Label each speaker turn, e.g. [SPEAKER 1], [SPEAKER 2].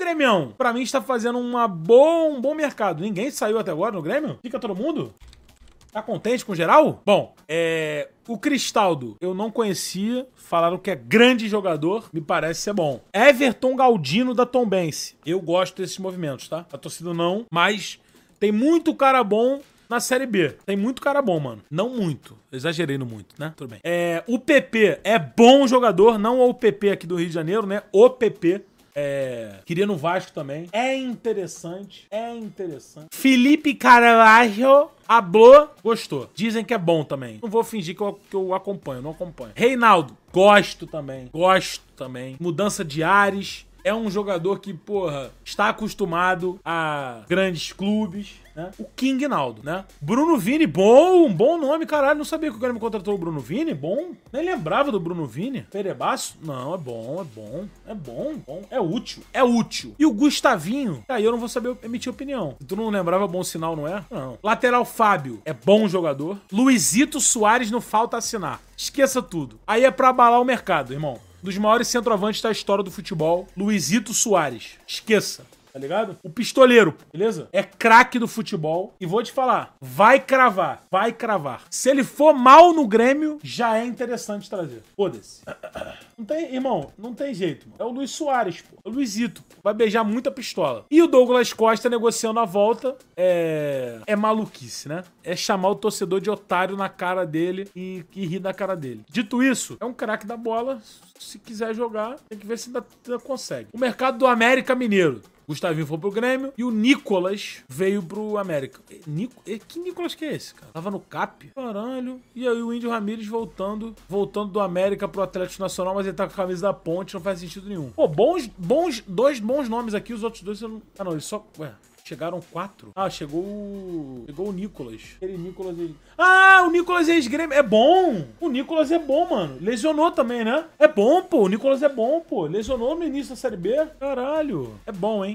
[SPEAKER 1] Grêmio, pra mim, está fazendo uma um bom mercado. Ninguém saiu até agora no Grêmio? Fica todo mundo? Tá contente com geral? Bom, é. O Cristaldo, eu não conhecia. Falaram que é grande jogador. Me parece ser bom. Everton Galdino da Tombense. Eu gosto desses movimentos, tá? A torcida não, mas tem muito cara bom na Série B. Tem muito cara bom, mano. Não muito. Exagerei no muito, né? Tudo bem. É, o PP é bom jogador, não o PP aqui do Rio de Janeiro, né? O PP é... Queria no Vasco também. É interessante. É interessante. Felipe Carvalho Hablou, gostou. Dizem que é bom também. Não vou fingir que eu, que eu acompanho, não acompanho. Reinaldo, gosto também. Gosto também. Mudança de ares é um jogador que, porra, está acostumado a grandes clubes, né? O King Naldo, né? Bruno Vini, bom, um bom nome, caralho. Não sabia que o cara me contratou o Bruno Vini, bom. Nem lembrava do Bruno Vini. Perebaço? Não, é bom, é bom, é bom, é bom. É útil, é útil. E o Gustavinho? Aí eu não vou saber emitir opinião. Se tu não lembrava, bom sinal, não é? Não. Lateral Fábio, é bom jogador. Luizito Soares não falta assinar. Esqueça tudo. Aí é pra abalar o mercado, irmão dos maiores centroavantes da história do futebol, Luizito Soares. Esqueça tá ligado? O pistoleiro, beleza? É craque do futebol. E vou te falar, vai cravar, vai cravar. Se ele for mal no Grêmio, já é interessante trazer. Foda-se. Não tem, irmão, não tem jeito, mano. É o Luiz Soares, pô. É o Luizito. Pô. Vai beijar muita pistola. E o Douglas Costa negociando a volta é. É maluquice, né? É chamar o torcedor de otário na cara dele e, e rir da cara dele. Dito isso, é um craque da bola. Se quiser jogar, tem que ver se ainda, ainda consegue. O mercado do América Mineiro. Gustavinho foi pro Grêmio e o Nicolas veio pro América. E, Nico, e, que Nicolas que é esse, cara? Tava no CAP? Caralho. E aí o Índio Ramírez voltando, voltando do América pro Atlético Nacional, mas ele tá com a camisa da ponte, não faz sentido nenhum. Pô, bons, bons, dois bons nomes aqui, os outros dois eu não... Ah, não, eles só... Ué, Chegaram quatro. Ah, chegou o. Chegou o Nicolas. Aquele Nicolas. Ah, o Nicolas é ex-grêmio. É bom! O Nicolas é bom, mano. Lesionou também, né? É bom, pô. O Nicolas é bom, pô. Lesionou no início da Série B. Caralho. É bom, hein?